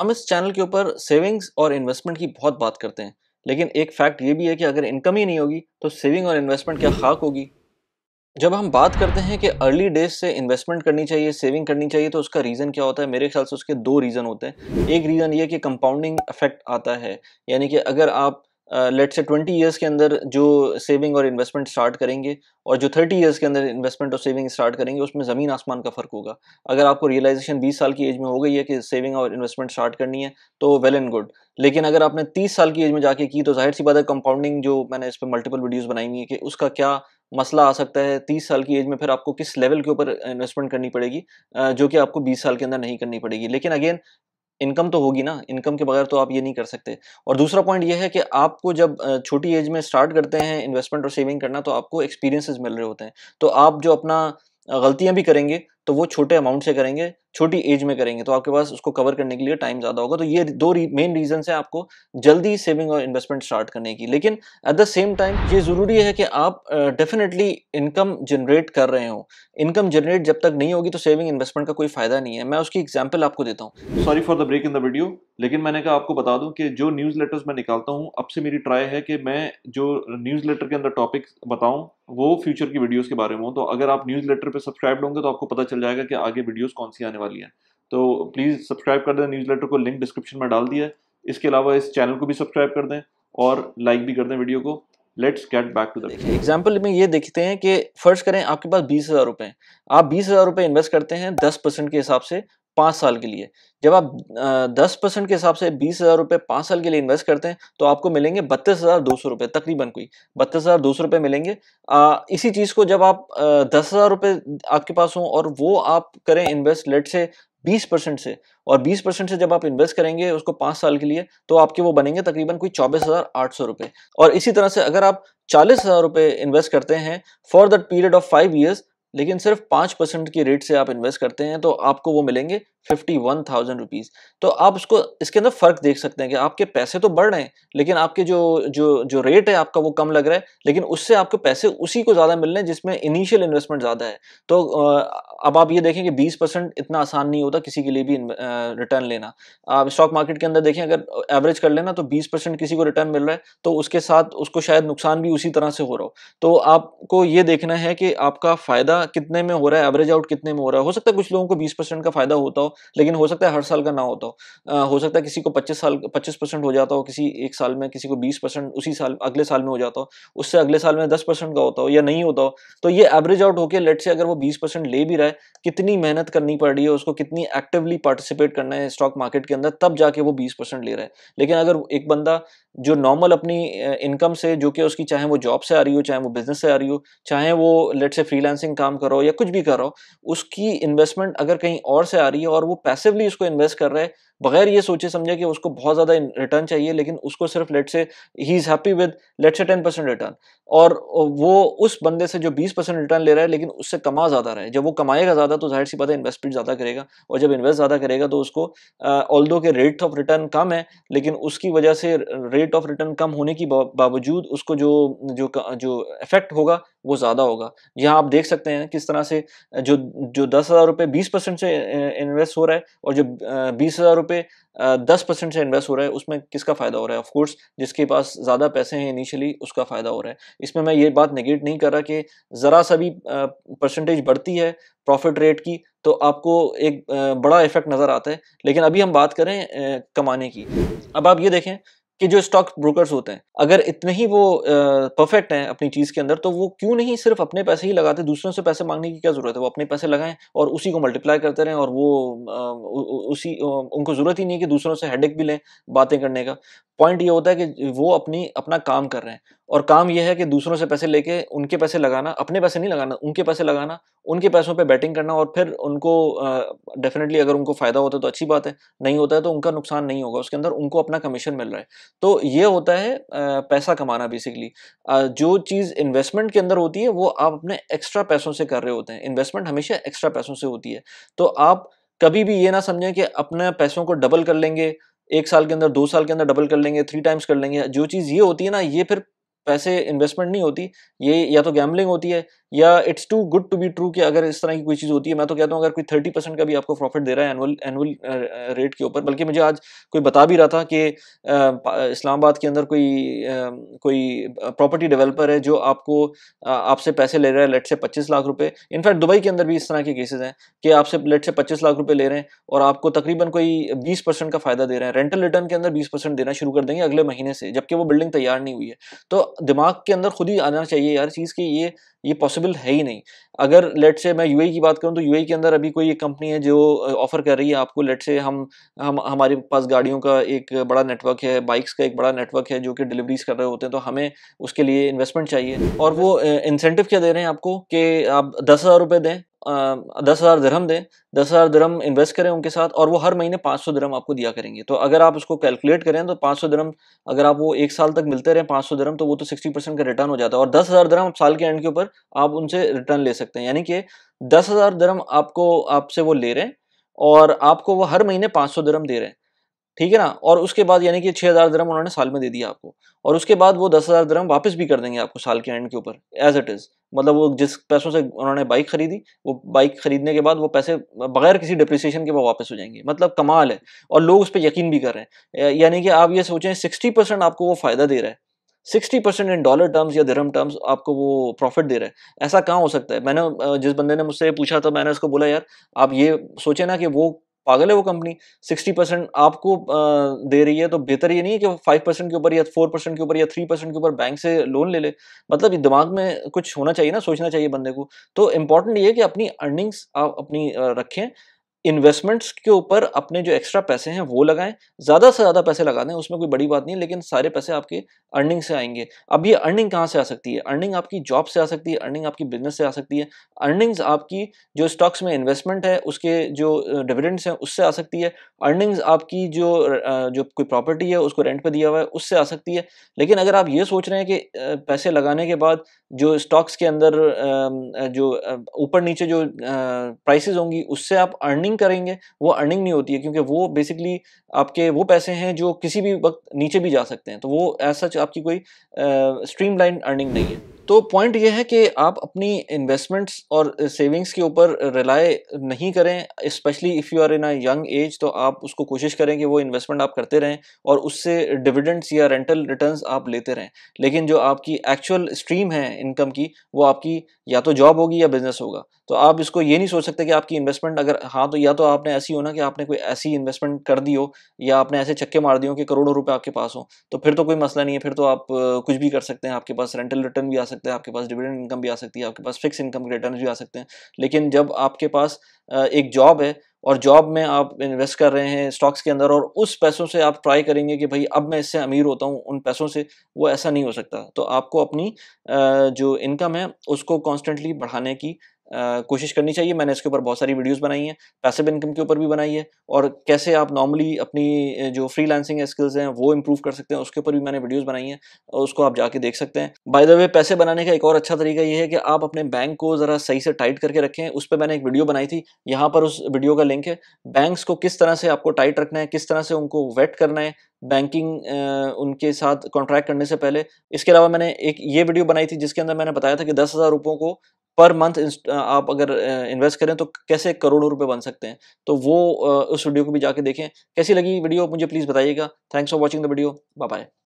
हम इस चैनल के ऊपर सेविंग्स और इन्वेस्टमेंट की बहुत बात करते हैं लेकिन एक फैक्ट ये भी है कि अगर इनकम ही नहीं होगी तो सेविंग और इन्वेस्टमेंट क्या खाक होगी जब हम बात करते हैं कि अर्ली डेज से इन्वेस्टमेंट करनी चाहिए सेविंग करनी चाहिए तो उसका रीज़न क्या होता है मेरे ख्याल से उसके दो रीज़न होते हैं एक रीज़न ये कि कंपाउंडिंग इफेक्ट आता है यानी कि अगर आप लेट से ट्वेंटी ईयर्स के अंदर जो सेविंग और इन्वेस्टमेंट स्टार्ट करेंगे और जो थर्टी ईयर्स के अंदर इन्वेस्टमेंट और सेविंग स्टार्ट करेंगे उसमें ज़मीन आसमान का फ़र्क होगा अगर आपको रियलाइजेशन बीस साल की एज में हो गई है कि सेविंग और इन्वेस्टमेंट स्टार्ट करनी है तो वेल एंड गुड लेकिन अगर आपने तीस साल की एज में जाके की तो जाहिर सी बात है कंपाउंडिंग जो मैंने इस पर मल्टीपल वीडियोज़ बनाई हुई है कि उसका क्या मसला आ सकता है तीस साल की एज में फिर आपको किस लेवल के ऊपर इन्वेस्टमेंट करनी पड़ेगी जो कि आपको बीस साल के अंदर नहीं करनी पड़ेगी लेकिन अगेन इनकम तो होगी ना इनकम के बगैर तो आप ये नहीं कर सकते और दूसरा पॉइंट ये है कि आपको जब छोटी एज में स्टार्ट करते हैं इन्वेस्टमेंट और सेविंग करना तो आपको एक्सपीरियंसेस मिल रहे होते हैं तो आप जो अपना गलतियां भी करेंगे तो वो छोटे अमाउंट से करेंगे छोटी एज में करेंगे तो आपके पास उसको कवर करने के लिए टाइम ज़्यादा होगा तो ये दो मेन रीजन है आपको जल्दी सेविंग और इन्वेस्टमेंट स्टार्ट करने की लेकिन एट द सेम टाइम ये ज़रूरी है कि आप डेफिनेटली इनकम जनरेट कर रहे हो इनकम जनरेट जब तक नहीं होगी तो सेविंग इन्वेस्टमेंट का कोई फ़ायदा नहीं है मैं उसकी एग्जाम्पल आपको देता हूँ sorry for the break in the video लेकिन मैंने कहा आपको बता दूं कि जो न्यूज़ लेटर्स मैं निकालता हूँ अब से मेरी ट्राई है कि मैं जो न्यूज़ लेटर के अंदर टॉपिक बताऊँ वो फ्यूचर की वीडियोज़ के बारे में हो तो अगर आप न्यूज़ लेटर सब्सक्राइब होंगे तो आपको पता चल जाएगा कि आगे वीडियोस कौन सी आने वाली हैं तो प्लीज़ सब्सक्राइब कर दें न्यूज़ लेटर को लिंक डिस्क्रिप्शन में डाल दिया है इसके अलावा इस चैनल को भी सब्सक्राइब कर दें और लाइक भी कर दें वीडियो को let's get back to example में ये देखते हैं कि फर्ज करें आपके पास बीस हज़ार रुपये आप बीस हज़ार रुपये इन्वेस्ट करते हैं दस परसेंट के हिसाब से पाँच साल के लिए जब आप दस परसेंट के हिसाब से बीस हज़ार रुपये पाँच साल के लिए इन्वेस्ट करते हैं तो आपको मिलेंगे बत्तीस हज़ार दो सौ रुपये तकरीबन कोई बत्तीस हज़ार दो सौ रुपये मिलेंगे आ, इसी चीज़ को जब आप दस हज़ार रुपये आपके पास हों और वो आप करें इन्वेस्ट लेट से बीस परसेंट से और बीस परसेंट से जब आप इन्वेस्ट करेंगे उसको पाँच साल के लिए तो आपके वो बनेंगे तकरीबन कोई चौबीस हज़ार आठ सौ रुपये और इसी तरह से अगर आप चालीस हज़ार रुपये इन्वेस्ट करते हैं for that period of five years लेकिन सिर्फ पाँच परसेंट की रेट से आप इन्वेस्ट करते हैं तो आपको वो मिलेंगे फिफ्टी वन थाउजेंड रुपीज़ तो आप उसको इसके अंदर फ़र्क देख सकते हैं कि आपके पैसे तो बढ़ रहे हैं लेकिन आपके जो जो जो रेट है आपका वो कम लग रहा है लेकिन उससे आपके पैसे उसी को ज़्यादा मिल रहे हैं जिसमें इनिशियल इन्वेस्टमेंट ज़्यादा है तो अब आप ये देखें कि बीस परसेंट इतना आसान नहीं होता किसी के लिए भी रिटर्न लेना आप स्टॉक मार्केट के अंदर देखें अगर एवरेज कर लेना तो बीस परसेंट किसी को रिटर्न मिल रहा है तो उसके साथ उसको शायद नुकसान भी उसी तरह से हो रहा हो तो आपको ये देखना है कि आपका फ़ायदा कितने में हो रहा है एवरेज आउट कितने में हो रहा है हो सकता है कुछ लोगों को बीस परसेंट का फ़ायदा होता हो लेकिन हो सकता है हर साल का ना होता हो आ, तो। हो सकता है किसी को 25 साल 25 परसेंट हो जाता हो किसी एक साल में किसी को 20 परसेंट उसी साल अगले साल में हो जाता हो उससे अगले साल में 10 परसेंट का होता हो या नहीं होता हो तो ये एवरेज आउट होकर लेट से अगर वो 20 परसेंट ले भी रहा है कितनी मेहनत करनी पड़ रही है उसको कितनी एक्टिवली पार्टिसिपेट करना है स्टॉक मार्केट के अंदर तब जाके वो बीस ले रहा है लेकिन अगर एक बंदा जो नॉर्मल अपनी इनकम से जो कि उसकी चाहे वो जॉब से आ रही हो चाहे वो बिजनेस से आ रही हो चाहे वो लेट से फ्रीलांसिंग काम करो या कुछ भी करो उसकी इन्वेस्टमेंट अगर कहीं और से आ रही है और और वो पैसिवली उसको इन्वेस्ट कर रहा है बगैर ये सोचे समझे कि उसको बहुत ज़्यादा रिटर्न चाहिए लेकिन उसको सिर्फ लेट से ही is happy with let's say ten percent return और वो उस बंदे से जो बीस परसेंट रिटर्न ले रहा है लेकिन उससे कमा ज़्यादा रहा है जब वो कमाएगा ज़्यादा तो जाहिर सी बात है इन्वेस्टमेंट ज़्यादा करेगा और जब इन्वेस्ट ज़्यादा करेगा तो उसको ऑल दो के रेट ऑफ रिटर्न कम है लेकिन उसकी वजह से रेट ऑफ रिटर्न कम होने की बावजूद उसको जो जो जो इफेक्ट होगा वो ज़्यादा होगा यहाँ आप देख सकते हैं किस तरह से जो जो दस हज़ार रुपये बीस परसेंट से इन्वेस्ट हो रहा है और जो बीस हज़ार रुपये दस परसेंट से इन्वेस्ट हो रहा है उसमें किसका फ़ायदा हो रहा है ऑफ कोर्स जिसके पास ज़्यादा पैसे हैं इनिशियली उसका फ़ायदा हो रहा है इसमें मैं ये बात निगेट नहीं कर रहा कि ज़रा सा भी परसेंटेज बढ़ती है प्रॉफिट रेट की तो आपको एक बड़ा इफेक्ट नज़र आता है लेकिन अभी हम बात करें कमाने की अब आप ये देखें कि जो स्टॉक ब्रोकर्स होते हैं अगर इतने ही वो परफेक्ट हैं अपनी चीज़ के अंदर तो वो क्यों नहीं सिर्फ अपने पैसे ही लगाते दूसरों से पैसे मांगने की क्या ज़रूरत है वो अपने पैसे लगाएं और उसी को मल्टीप्लाई करते रहें और वो उसी उनको ज़रूरत ही नहीं है कि दूसरों से हेडेक भी लें बातें करने का पॉइंट ये होता है कि वो अपनी अपना काम कर रहे हैं और काम ये है कि दूसरों से पैसे लेके उनके पैसे लगाना अपने पैसे नहीं लगाना उनके पैसे लगाना उनके पैसों पे बैटिंग करना और फिर उनको डेफिनेटली अगर उनको फ़ायदा होता है तो अच्छी बात है नहीं होता है तो उनका नुकसान नहीं होगा उसके अंदर उनको अपना कमीशन मिल रहा है तो ये होता है uh, पैसा कमाना बेसिकली जो चीज़ इन्वेस्टमेंट के अंदर होती है वो आप अपने एक्स्ट्रा पैसों से कर रहे होते हैं इन्वेस्टमेंट हमेशा एक्स्ट्रा पैसों से होती है तो आप कभी भी ये ना समझें कि अपने पैसों को डबल कर लेंगे एक साल के अंदर दो साल के अंदर डबल कर लेंगे थ्री टाइम्स कर लेंगे जो चीज़ ये होती है ना ये फिर पैसे इन्वेस्टमेंट नहीं होती ये या तो गैमलिंग होती है या it's too good to be true कि अगर इस तरह की कोई चीज़ होती है मैं तो कहता हूँ अगर कोई थर्टी परसेंट का भी आपको प्रॉफिट दे रहा है एनुअल एनुअल रेट के ऊपर बल्कि मुझे आज कोई बता भी रहा था कि uh, इस्लामाबाद के अंदर कोई um, कोई प्रॉपर्टी uh, डेवलपर है जो आपको uh, आपसे पैसे ले रहा है लेट से पच्चीस लाख रुपये इनफैक्ट दुबई के अंदर भी इस तरह के केसेज हैं कि आपसे लेट से पच्चीस लाख रुपये ले रहे हैं और आपको तकरीबन कोई बीस परसेंट का फ़ायदा दे रहे हैं रेंटल रिटर्न के अंदर बीस परसेंट देना शुरू कर देंगे अगले महीने से जबकि वो बिल्डिंग तैयार नहीं हुई है तो दिमाग के अंदर खुद ही आना चाहिए यार चीज़ की ये ये पॉसिबल है ही नहीं अगर लेट से मैं यूएई e की बात करूं तो यूएई e के अंदर अभी कोई एक कंपनी है जो ऑफर कर रही है आपको लेट से हम हम हमारे पास गाड़ियों का एक बड़ा नेटवर्क है बाइक्स का एक बड़ा नेटवर्क है जो कि डिलीवरीज कर रहे होते हैं तो हमें उसके लिए इन्वेस्टमेंट चाहिए और वो इंसेंटिव क्या दे रहे हैं आपको कि आप दस हज़ार रुपये दें दस हज़ार दरहम दें दस हज़ार दरहम इन्वेस्ट करें उनके साथ और वो हर महीने पाँच सौ दरम आपको दिया करेंगे तो अगर आप उसको कैलकुलेट करें तो पाँच सौ दरम अगर आप वो एक साल तक मिलते रहें पाँच सौ दरम तो वो तो सिक्सटी परसेंट का रिटर्न हो जाता है और दस हज़ार दरम साल के एंड के ऊपर आप उनसे रिटर्न ले सकते हैं यानी कि दस हज़ार दरम आपको आपसे वो ले रहे हैं और आपको वो हर महीने पाँच सौ दरम दे रहे हैं ठीक है ना और उसके बाद यानी कि छः हज़ार दरम उन्होंने साल में दे दिया आपको और उसके बाद वो दस हज़ार दरम वापस भी कर देंगे आपको साल के एंड के ऊपर एज इट इज़ मतलब वो जिस पैसों से उन्होंने बाइक खरीदी वो बाइक खरीदने के बाद वो पैसे बगैर किसी डिप्रिसिएशन के वो वापस हो जाएंगे मतलब कमाल है और लोग उस पर यकीन भी कर रहे हैं यानी कि आप ये सोचें सिक्सटी परसेंट आपको वो फ़ायदा दे रहा है sixty percent in dollar terms या धर्म टर्म्स आपको वो प्रॉफिट दे रहा है ऐसा कहाँ हो सकता है मैंने जिस बंदे ने मुझसे पूछा था मैंने उसको बोला यार आप ये सोचे ना कि वो पागल है वो कंपनी सिक्सटी परसेंट आपको दे रही है तो बेहतर ये नहीं है कि फाइव परसेंट के ऊपर या फोर परसेंट के ऊपर या थ्री परसेंट के ऊपर बैंक से लोन ले ले मतलब दिमाग में कुछ होना चाहिए ना सोचना चाहिए बंदे को तो इंपॉर्टेंट ये है कि अपनी अर्निंग्स आप अपनी रखें इन्वेस्टमेंट्स के ऊपर अपने जो एक्स्ट्रा पैसे हैं वो लगाएं ज़्यादा से ज़्यादा पैसे लगा दें उसमें कोई बड़ी बात नहीं लेकिन सारे पैसे आपके अर्निंग से आएंगे अब ये अर्निंग कहाँ से आ सकती है अर्निंग आपकी जॉब से आ सकती है अर्निंग आपकी बिजनेस से आ सकती है अर्निंग्स आपकी जो स्टॉक्स में इन्वेस्टमेंट है उसके जो डिविडेंड्स हैं उससे आ सकती है अर्निंग्स आपकी जो जो कोई प्रॉपर्टी है उसको रेंट पर दिया हुआ है उससे आ सकती है लेकिन अगर आप ये सोच रहे हैं कि पैसे लगाने के बाद जो स्टॉक्स के अंदर जो ऊपर नीचे जो प्राइसेज होंगी उससे आप अर्निंग अर्निंग करेंगे वो अर्निंग नहीं होती है क्योंकि वो बेसिकली आपके वो पैसे हैं जो किसी भी वक्त नीचे भी जा सकते हैं तो वो एज सच आपकी कोई स्ट्रीम लाइन अर्निंग नहीं है तो पॉइंट ये है कि आप अपनी इन्वेस्टमेंट्स और सेविंग्स के ऊपर रिलाई नहीं करें specially if you are in a young age तो आप उसको कोशिश करें कि वो इन्वेस्टमेंट आप करते रहें और उससे डिविडेंड्स या रेंटल रिटर्न्स आप लेते रहें लेकिन जो आपकी एक्चुअल स्ट्रीम है इनकम की वो आपकी या तो जॉब होगी या बिजनेस होगा तो आप इसको ये नहीं सोच सकते कि आपकी इन्वेस्टमेंट अगर हाँ तो या तो आपने ऐसी होना कि आपने कोई ऐसी इन्वेस्टमेंट कर दी हो या आपने ऐसे छक्के मार दिए हो कि करोड़ों रुपए आपके पास हो तो फिर तो कोई मसला नहीं है फिर तो आप कुछ भी कर सकते हैं आपके पास रेंटल रिटर्न भी आ सकते हैं आपके पास डिविडेंड इनकम भी आ सकती है आपके पास फिक्स इनकम के रिटर्न भी आ सकते हैं लेकिन जब आपके पास एक जॉब है और जॉब में आप इन्वेस्ट कर रहे हैं स्टॉक्स के अंदर और उस पैसों से आप ट्राई करेंगे कि भाई अब मैं इससे अमीर होता हूँ उन पैसों से वो ऐसा नहीं हो सकता तो आपको अपनी जो इनकम है उसको कॉन्स्टेंटली बढ़ाने की कोशिश करनी चाहिए मैंने इसके ऊपर बहुत सारी वीडियोस बनाई हैं पैसिव इनकम के ऊपर भी बनाई है और कैसे आप नॉर्मली अपनी जो फ्री लैंसिंग स्किल्स हैं वो इम्प्रूव कर सकते हैं उसके ऊपर भी मैंने वीडियोस बनाई हैं उसको आप जाके देख सकते हैं बाय द वे पैसे बनाने का एक और अच्छा तरीका ये है कि आप अपने बैंक को ज़रा सही से टाइट करके रखें उस पर मैंने एक वीडियो बनाई थी यहाँ पर उस वीडियो का लिंक है बैंक्स को किस तरह से आपको टाइट रखना है किस तरह से उनको वेट करना है बैंकिंग उनके साथ कॉन्ट्रैक्ट करने से पहले इसके अलावा मैंने एक ये वीडियो बनाई थी जिसके अंदर मैंने बताया था कि दस हज़ार रुपयों को पर मंथ आप अगर इन्वेस्ट करें तो कैसे करोड़ों रुपए बन सकते हैं तो वो उस वीडियो को भी जाके देखें कैसी लगी वीडियो मुझे प्लीज़ बताइएगा thanks for watching the video bye